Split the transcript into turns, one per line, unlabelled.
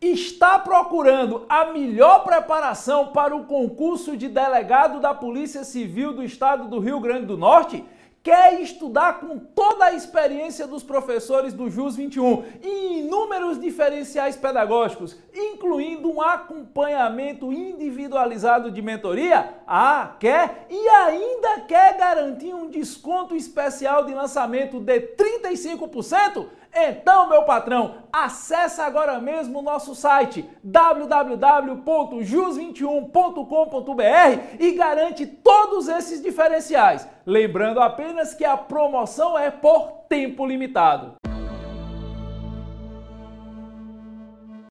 está procurando a melhor preparação para o concurso de delegado da Polícia Civil do Estado do Rio Grande do Norte? Quer estudar com toda a experiência dos professores do JUS 21 e inúmeros diferenciais pedagógicos, incluindo um acompanhamento individualizado de mentoria? Ah, quer? E ainda quer garantir um desconto especial de lançamento de 35%? Então, meu patrão, acesse agora mesmo o nosso site www.jus21.com.br e garante todos esses diferenciais. Lembrando apenas que a promoção é por tempo limitado.